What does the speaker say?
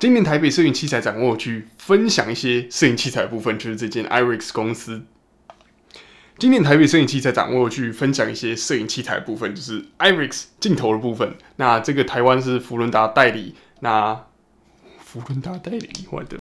今年台北摄影器材展，我去分享一些摄影器材部分，就是这间 Irix 公司。今年台北摄影器材展，我去分享一些摄影器材部分，就是 Irix 镜头的部分。那这个台湾是福伦达代理，那福伦达代理，的。